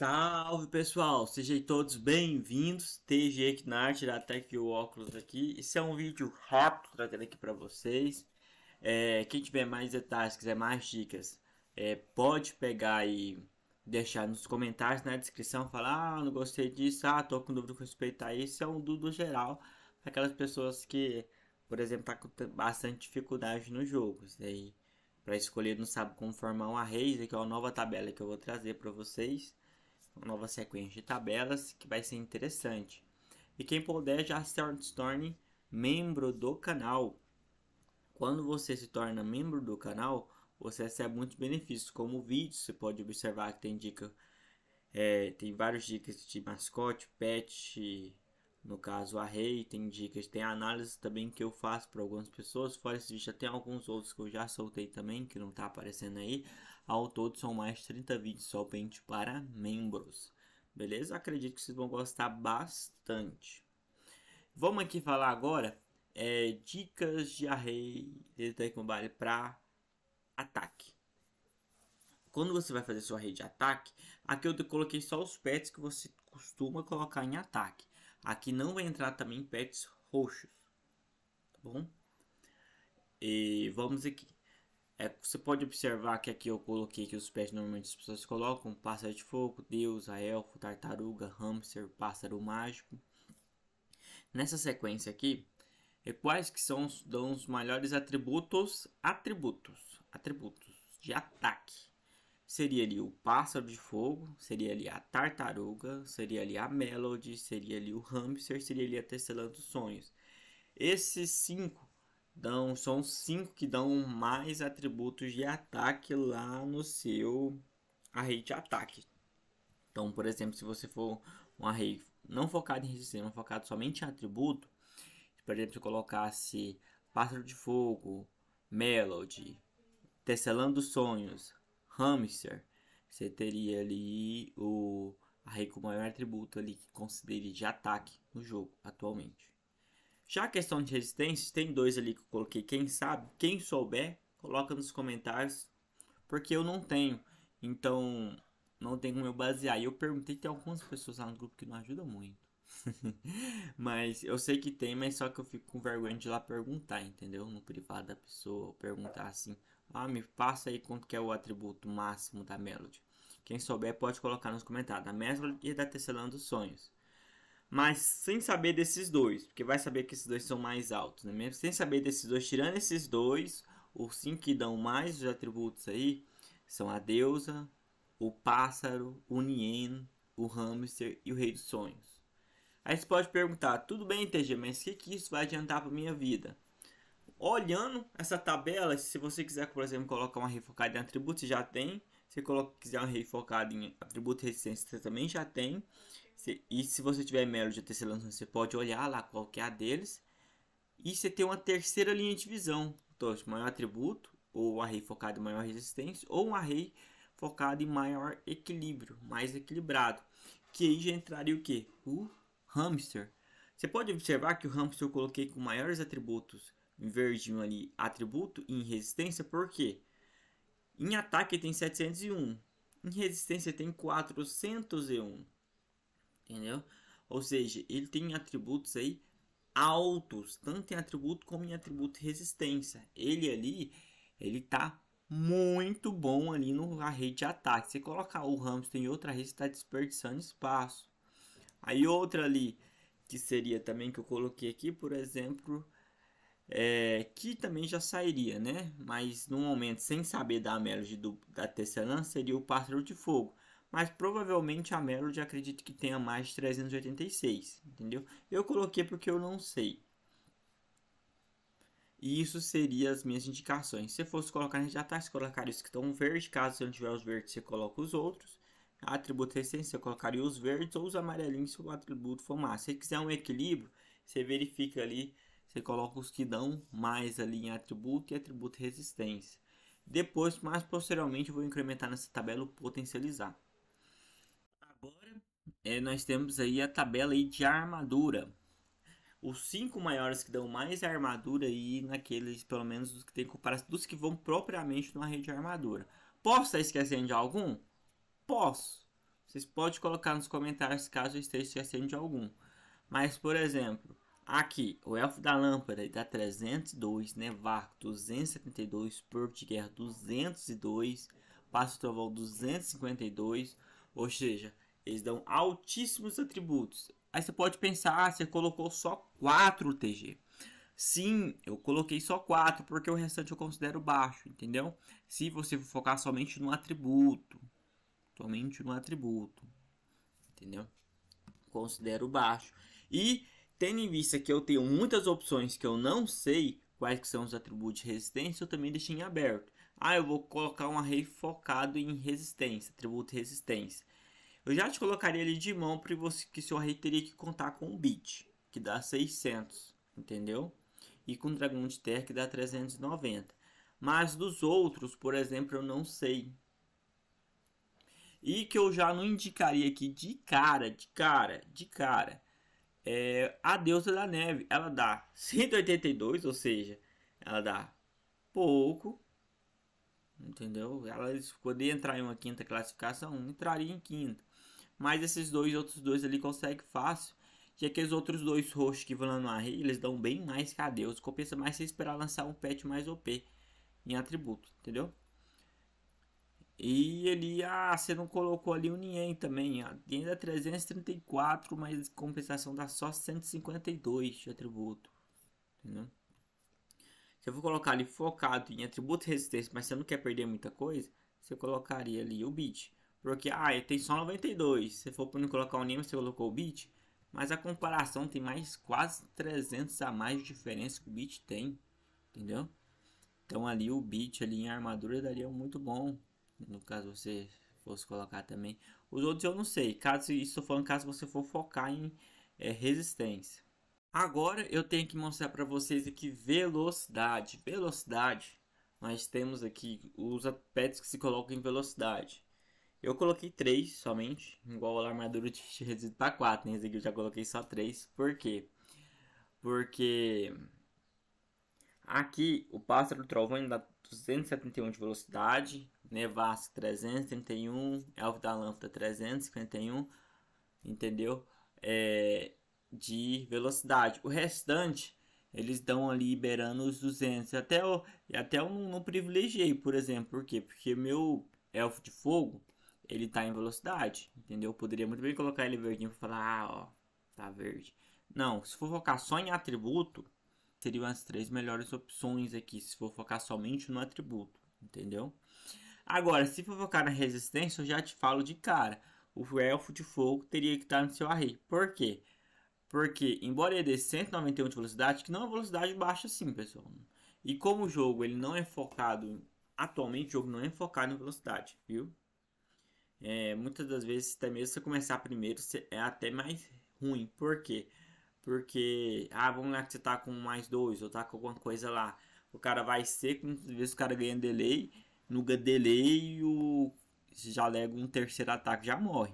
Salve pessoal, sejam todos bem-vindos, TG Knart, até que o óculos aqui. Esse é um vídeo rápido trazendo aqui para vocês. É, quem tiver mais detalhes, quiser mais dicas, é, pode pegar e deixar nos comentários, na descrição, falar, ah, não gostei disso, ah, tô com dúvida com respeito a isso. É um dúvida geral para aquelas pessoas que, por exemplo, tá com bastante dificuldade nos jogos. aí né? para escolher, não sabe como formar uma raise, que é uma nova tabela que eu vou trazer para vocês uma nova sequência de tabelas que vai ser interessante. E quem puder já se torne membro do canal. Quando você se torna membro do canal, você recebe muitos benefícios, como vídeos, você pode observar que tem dica, é, tem várias dicas de mascote, pet, no caso, a rei tem dicas, tem análise também que eu faço para algumas pessoas. Fora esse vídeo, já tem alguns outros que eu já soltei também, que não tá aparecendo aí. Ao todo, são mais 30 vídeos somente para membros. Beleza? Acredito que vocês vão gostar bastante. Vamos aqui falar agora é, dicas de array de Tekken para ataque quando você vai fazer sua rede de ataque, aqui eu coloquei só os pets que você costuma colocar em ataque. Aqui não vai entrar também pets roxos, tá bom? E vamos aqui. É, você pode observar que aqui eu coloquei que os pets normalmente as pessoas colocam pássaro de fogo, deus, elfo, tartaruga, hamster, pássaro mágico. Nessa sequência aqui, é quais que são os, dão os maiores atributos, atributos, atributos de ataque seria ali o pássaro de fogo, seria ali a tartaruga, seria ali a Melody, seria ali o hamster, seria ali a tecelã dos sonhos. Esses cinco dão, são os cinco que dão mais atributos de ataque lá no seu array de ataque. Então, por exemplo, se você for um array não focado em resistência, focado somente em atributo, por exemplo, se colocasse pássaro de fogo, Melody, dos Sonhos, hamster. Você teria ali o a rei com o maior atributo ali que considere de ataque no jogo atualmente. Já a questão de resistência, tem dois ali que eu coloquei. Quem sabe, quem souber, coloca nos comentários, porque eu não tenho. Então, não tem como eu basear. E eu perguntei, tem algumas pessoas lá no grupo que não ajudam muito. mas eu sei que tem, mas só que eu fico com vergonha de ir lá perguntar, entendeu? No privado da pessoa, perguntar assim, ah, me passa aí quanto que é o atributo máximo da Melody. Quem souber pode colocar nos comentários. Da Melody e da Tecelã dos Sonhos. Mas sem saber desses dois, porque vai saber que esses dois são mais altos, né? Mesmo sem saber desses dois, tirando esses dois, os cinco que dão mais os atributos aí são a deusa, o pássaro, o nien, o hamster e o rei dos sonhos. Aí você pode perguntar, tudo bem TG, mas o que, que isso vai adiantar para minha vida? Olhando essa tabela, se você quiser, por exemplo, colocar uma refocada em atributo, já tem. Se você quiser uma refocada em atributo resistência, você também já tem. E se você tiver Melo de terceira você pode olhar lá qualquer é deles. E você tem uma terceira linha de divisão. Então, maior atributo, ou um array focado em maior resistência, ou um array focado em maior equilíbrio, mais equilibrado. Que aí já entraria o que? O hamster. Você pode observar que o hamster eu coloquei com maiores atributos verdinho ali, atributo em resistência, porque em ataque tem 701, em resistência tem 401, entendeu? Ou seja, ele tem atributos aí altos, tanto em atributo como em atributo resistência. Ele ali, ele tá muito bom ali no array de ataque. Você colocar o hamster em outra rede, está desperdiçando espaço. Aí outra ali, que seria também que eu coloquei aqui, por exemplo, é, que também já sairia, né? Mas no momento, sem saber da melody do, da Tesselã, seria o Pássaro de Fogo. Mas provavelmente a melody acredito que tenha mais de 386, entendeu? Eu coloquei porque eu não sei. E isso seria as minhas indicações. Se fosse colocar já ataque, tá você colocaria os que estão verdes. Caso você não tiver os verdes, você coloca os outros. Atributo essência, você colocaria os verdes ou os amarelinhos se o atributo for massa. Se quiser um equilíbrio, você verifica ali você coloca os que dão mais ali em atributo e atributo resistência. Depois, mais posteriormente, eu vou incrementar nessa tabela o potencializar. Agora, é, nós temos aí a tabela aí de armadura. Os cinco maiores que dão mais é armadura aí naqueles, pelo menos, dos que tem comparação, dos que vão propriamente numa rede de armadura. Posso estar esquecendo de algum? Posso. Vocês podem colocar nos comentários caso eu esteja esquecendo de algum. Mas, por exemplo, Aqui, o Elfo da Lâmpada dá 302, Nevarco 272, guerra 202, Passo Trovão 252, ou seja, eles dão altíssimos atributos. Aí você pode pensar, ah, você colocou só 4 TG. Sim, eu coloquei só 4, porque o restante eu considero baixo, entendeu? Se você focar somente no atributo, somente no atributo, entendeu? Considero baixo. E Tendo em vista que eu tenho muitas opções que eu não sei quais são os atributos de resistência, eu também deixei em aberto. Ah, eu vou colocar um array focado em resistência, atributo resistência. Eu já te colocaria ele de mão para você que seu array teria que contar com um bit, que dá 600, entendeu? E com o dragão de terra que dá 390. Mas dos outros, por exemplo, eu não sei. E que eu já não indicaria aqui de cara, de cara, de cara é, a deusa da neve ela dá 182, ou seja, ela dá pouco, entendeu? Ela poderia entrar em uma quinta classificação, entraria em quinta, mas esses dois outros dois ali consegue fácil. Já que os outros dois roxos que vão lá no arreio, eles dão bem mais que a Deus. Compensa mais você esperar lançar um pet mais OP em atributo, entendeu? E ele, ah, você não colocou ali o Nien também, ó. Nien 334, mas compensação dá só 152 de atributo. Entendeu? Se eu for colocar ali focado em atributo e resistência, mas você não quer perder muita coisa, você colocaria ali o bit. Porque, ah, ele tem só 92. Se for para não colocar o Nien, você colocou o bit. Mas a comparação tem mais quase 300 a mais de diferença que o bit tem. Entendeu? Então ali o bit ali em armadura daria muito bom no caso você fosse colocar também. Os outros eu não sei, caso estou falando caso você for focar em é, resistência. Agora eu tenho que mostrar para vocês aqui velocidade. Velocidade, nós temos aqui os pets que se colocam em velocidade. Eu coloquei 3 somente, igual a armadura de resíduo para 4, nesse né? aqui eu já coloquei só 3. Por quê? Porque aqui o pássaro trovão dá 271 de velocidade, Nevasco 331, Elvio da Lâmpada 351, entendeu? É, de velocidade. O restante eles dão ali liberando os 200. Até eu, até eu não, não privilegiei, por exemplo, por quê? Porque meu elfo de fogo ele tá em velocidade, entendeu? Eu poderia muito bem colocar ele verdinho e falar, ah, ó, tá verde. Não, se for focar só em atributo, seriam as três melhores opções aqui, se for focar somente no atributo, entendeu? Agora, se for focar na resistência, eu já te falo de cara. O elfo de fogo teria que estar no seu array. Por quê? Porque, embora ele dê 191 de velocidade, que não é uma velocidade baixa assim, pessoal. E como o jogo ele não é focado... Atualmente o jogo não é focado em velocidade, viu? É, muitas das vezes, até mesmo você começar primeiro, é até mais ruim. Por quê? Porque, ah, vamos lá que você tá com mais dois, ou tá com alguma coisa lá. O cara vai ser, muitas vezes o cara ganha delay no gadeleio, Jalego um terceiro ataque já morre.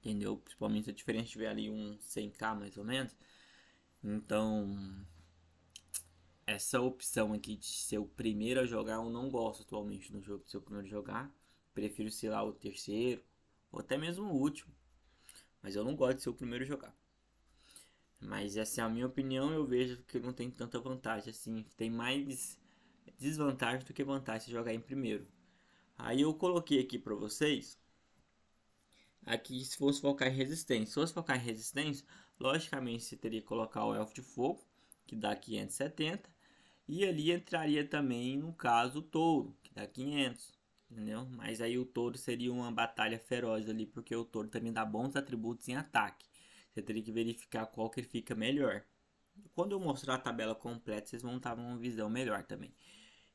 Entendeu? Principalmente se a diferença tiver ali um 100k mais ou menos. Então, essa opção aqui de ser o primeiro a jogar, eu não gosto atualmente no jogo de ser o primeiro a jogar. Prefiro ser lá o terceiro, ou até mesmo o último. Mas eu não gosto de ser o primeiro a jogar. Mas essa é a minha opinião, eu vejo que não tem tanta vantagem assim. Tem mais desvantagem do que vantagem se jogar em primeiro. Aí eu coloquei aqui para vocês, aqui se fosse focar em resistência. Se fosse focar em resistência, logicamente você teria que colocar o Elfo de Fogo, que dá 570. E ali entraria também, no caso, o Touro, que dá 500. Entendeu? Mas aí o Touro seria uma batalha feroz ali, porque o Touro também dá bons atributos em ataque. Você teria que verificar qual que fica melhor. Quando eu mostrar a tabela completa, vocês vão estar uma visão melhor também.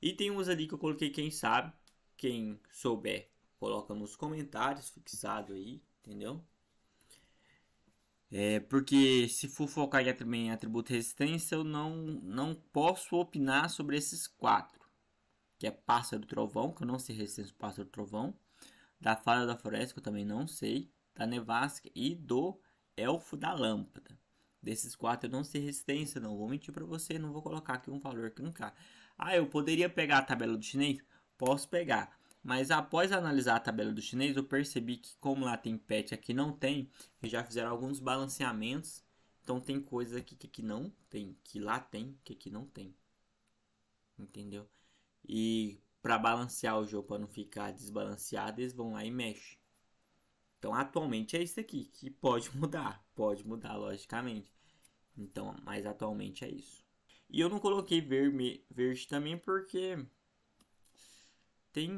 E tem uns ali que eu coloquei, quem sabe, quem souber, coloca nos comentários fixado aí, entendeu? É, porque se for focar em também atributo resistência, eu não, não posso opinar sobre esses quatro. Que é pássaro trovão, que eu não sei resistência do pássaro trovão. Da fada da floresta, que eu também não sei. Da nevasca e do elfo da lâmpada. Desses quatro eu não sei resistência, não vou mentir para você, não vou colocar aqui um valor que não cai. Ah, eu poderia pegar a tabela do chinês? Posso pegar. Mas após analisar a tabela do chinês, eu percebi que como lá tem pet aqui não tem, E já fizeram alguns balanceamentos. Então tem coisas aqui que aqui não tem, que lá tem, que aqui não tem. Entendeu? E para balancear o jogo, para não ficar desbalanceado, eles vão lá e mexem. Então atualmente é isso aqui, que pode mudar, pode mudar logicamente. Então, mas atualmente é isso. E eu não coloquei verme, verde também porque tem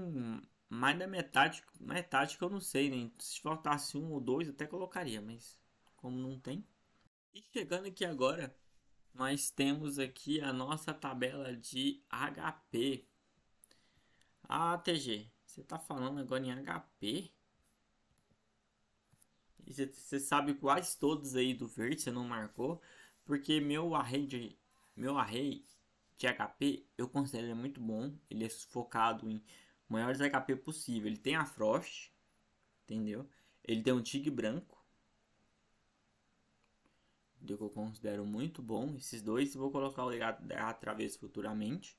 mais da metade, metade é que eu não sei, nem né? se faltasse um ou dois até colocaria, mas como não tem. E chegando aqui agora, nós temos aqui a nossa tabela de HP. Ah, TG, você tá falando agora em HP? você sabe quais todos aí do verde, você não marcou? Porque meu array de meu array de HP eu considero muito bom. Ele é focado em maiores HP possível. Ele tem a Frost, entendeu? Ele tem um Tig branco. Que eu considero muito bom. Esses dois vou colocar o legado da futuramente.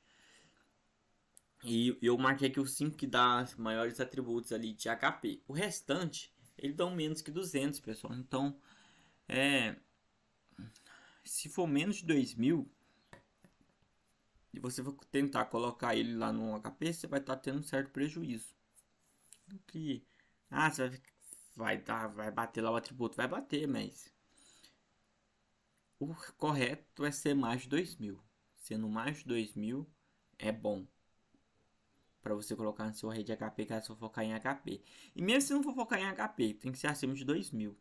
E eu marquei aqui os 5 que dá maiores atributos ali de HP. O restante, ele dão menos que 200, pessoal. Então, é, se for menos de 2000, e você for tentar colocar ele lá no HP, você vai estar tá tendo um certo prejuízo. Do que, ah, você vai, vai, dar, vai bater lá o atributo, vai bater, mas o correto é ser mais de 2000. Sendo mais de 2000 é bom para você colocar na sua rede HP, caso for focar em HP. E mesmo se não for focar em HP, tem que ser acima de 2000.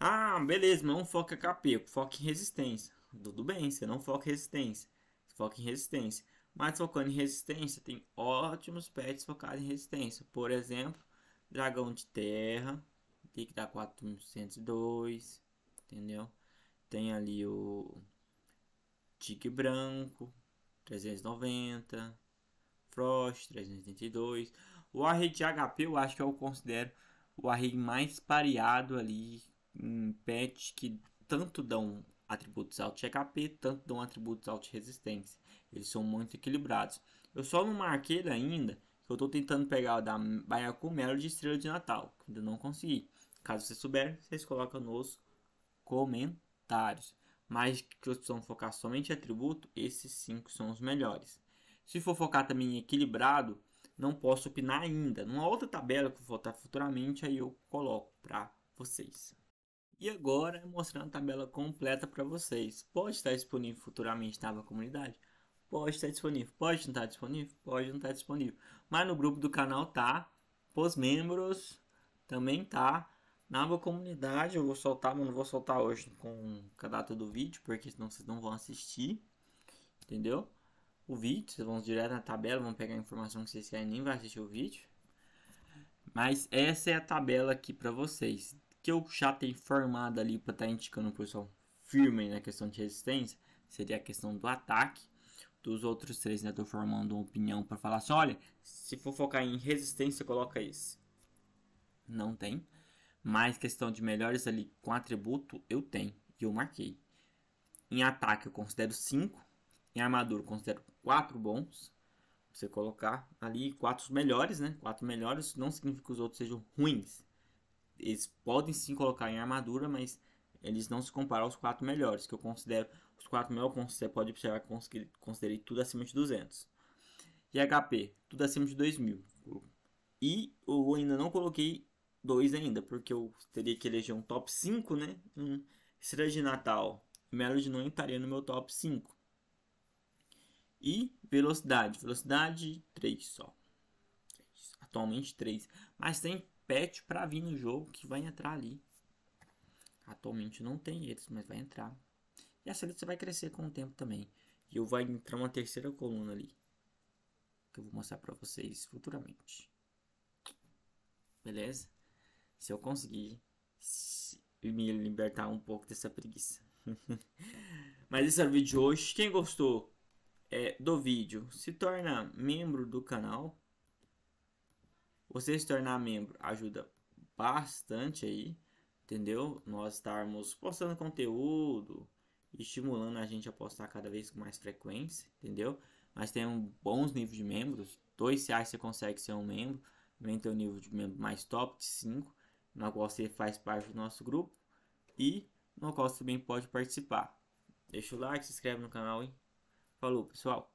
Ah, beleza, não foca em HP, foca em resistência. Tudo bem, você não foca em resistência foca em resistência. Mas focando em resistência, tem ótimos pets focados em resistência. Por exemplo, Dragão de Terra, tem que dar 402, entendeu? Tem ali o Tique Branco, 390, Frost, 382. O array de HP eu acho que eu considero o array mais pareado ali em pets que tanto dão atributos alt HP, tanto dão atributos alt resistência. Eles são muito equilibrados. Eu só não marquei ainda ainda, eu estou tentando pegar o da Baiacu Melo de Estrela de Natal, que ainda não consegui. Caso vocês souber, vocês colocam nos comentários. Mas que vão focar somente em atributo, esses cinco são os melhores. Se for focar também em equilibrado, não posso opinar ainda. Numa outra tabela que eu vou votar futuramente, aí eu coloco para vocês. E agora mostrando a tabela completa para vocês. Pode estar disponível futuramente na comunidade? Pode estar disponível. Pode não estar disponível? Pode não estar disponível. Mas no grupo do canal tá. Os membros também tá. Na nova comunidade eu vou soltar, mas não vou soltar hoje com a data do vídeo, porque senão vocês não vão assistir. Entendeu? O vídeo, vocês vão direto na tabela, vão pegar a informação que vocês querem, nem vai assistir o vídeo. Mas essa é a tabela aqui para vocês que eu já tenho formado ali para estar tá indicando o pessoal firme na questão de resistência seria a questão do ataque. Dos outros três, né? Tô formando uma opinião para falar assim: olha, se for focar em resistência, coloca esse. Não tem. Mas questão de melhores ali com atributo, eu tenho. E eu marquei. Em ataque, eu considero 5. Em armadura, eu considero 4 bons. Você colocar ali quatro melhores, né? Quatro melhores não significa que os outros sejam ruins eles podem sim colocar em armadura, mas eles não se comparam aos quatro melhores, que eu considero os quatro melhores, você pode observar que considerei tudo acima de 200. E HP, tudo acima de 2000. E eu ainda não coloquei dois ainda, porque eu teria que eleger um top 5, né? Um Estrela de Natal, Melody não estaria no meu top 5. E velocidade, velocidade 3 só. Atualmente 3, mas tem patch para vir no jogo que vai entrar ali. Atualmente não tem eles, mas vai entrar. E essa lista vai crescer com o tempo também. E eu vai entrar uma terceira coluna ali. Que eu vou mostrar para vocês futuramente. Beleza? Se eu conseguir me libertar um pouco dessa preguiça. Mas esse era o vídeo de hoje. Quem gostou é, do vídeo, se torna membro do canal. Você se tornar membro ajuda bastante aí, entendeu? Nós estarmos postando conteúdo, estimulando a gente a postar cada vez com mais frequência, entendeu? Nós temos bons níveis de membros, dois reais você consegue ser um membro, aumenta o nível de membro mais top de 5, na qual você faz parte do nosso grupo e no qual você também pode participar. Deixa o like, se inscreve no canal, e Falou, pessoal!